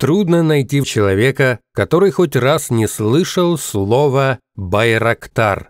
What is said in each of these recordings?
Трудно найти человека, который хоть раз не слышал слова «байрактар».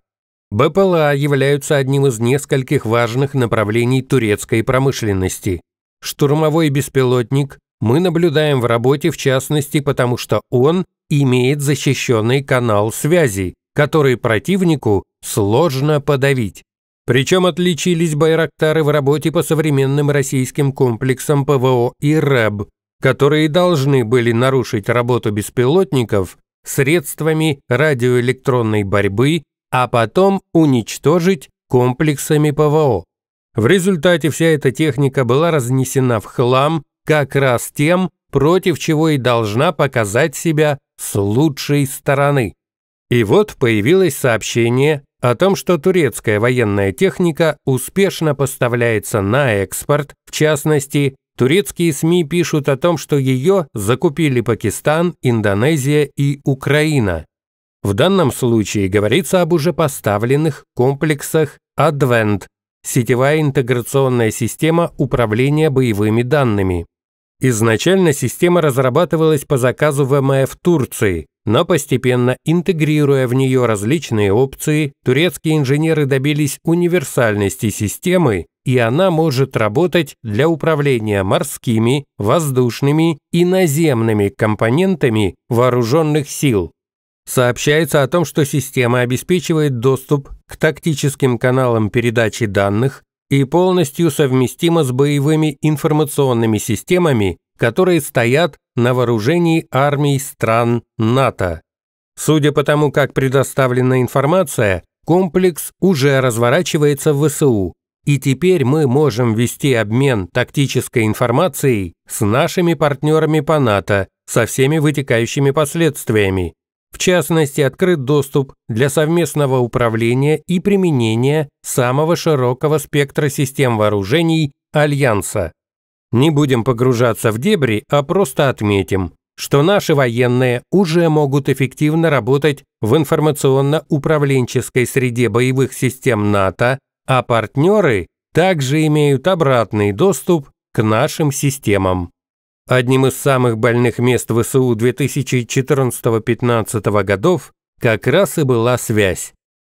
БПЛА являются одним из нескольких важных направлений турецкой промышленности. Штурмовой беспилотник мы наблюдаем в работе в частности потому, что он имеет защищенный канал связи, который противнику сложно подавить. Причем отличились байрактары в работе по современным российским комплексам ПВО и РЭБ, которые должны были нарушить работу беспилотников средствами радиоэлектронной борьбы, а потом уничтожить комплексами ПВО. В результате вся эта техника была разнесена в хлам как раз тем, против чего и должна показать себя с лучшей стороны. И вот появилось сообщение о том, что турецкая военная техника успешно поставляется на экспорт, в частности, Турецкие СМИ пишут о том, что ее закупили Пакистан, Индонезия и Украина. В данном случае говорится об уже поставленных комплексах Advent – сетевая интеграционная система управления боевыми данными. Изначально система разрабатывалась по заказу ВМФ Турции, но постепенно интегрируя в нее различные опции, турецкие инженеры добились универсальности системы и она может работать для управления морскими, воздушными и наземными компонентами вооруженных сил. Сообщается о том, что система обеспечивает доступ к тактическим каналам передачи данных и полностью совместима с боевыми информационными системами, которые стоят на вооружении армий стран НАТО. Судя по тому, как предоставлена информация, комплекс уже разворачивается в ВСУ, и теперь мы можем вести обмен тактической информацией с нашими партнерами по НАТО со всеми вытекающими последствиями. В частности, открыт доступ для совместного управления и применения самого широкого спектра систем вооружений Альянса. Не будем погружаться в дебри, а просто отметим, что наши военные уже могут эффективно работать в информационно-управленческой среде боевых систем НАТО а партнеры также имеют обратный доступ к нашим системам. Одним из самых больных мест ВСУ 2014-15 годов как раз и была связь.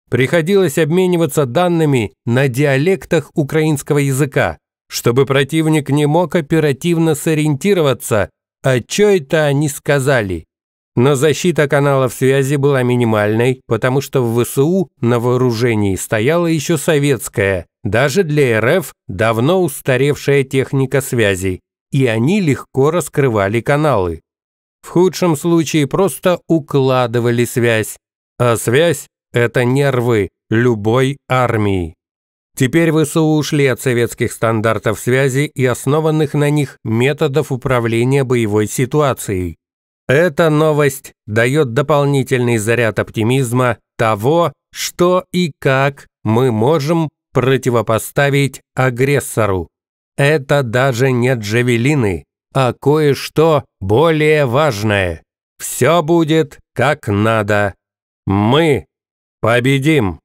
Приходилось обмениваться данными на диалектах украинского языка, чтобы противник не мог оперативно сориентироваться, а чё это они сказали. Но защита каналов связи была минимальной, потому что в ВСУ на вооружении стояла еще советская, даже для РФ давно устаревшая техника связи, и они легко раскрывали каналы. В худшем случае просто укладывали связь, а связь – это нервы любой армии. Теперь ВСУ ушли от советских стандартов связи и основанных на них методов управления боевой ситуацией. Эта новость дает дополнительный заряд оптимизма того, что и как мы можем противопоставить агрессору. Это даже не джавелины, а кое-что более важное. Все будет как надо. Мы победим!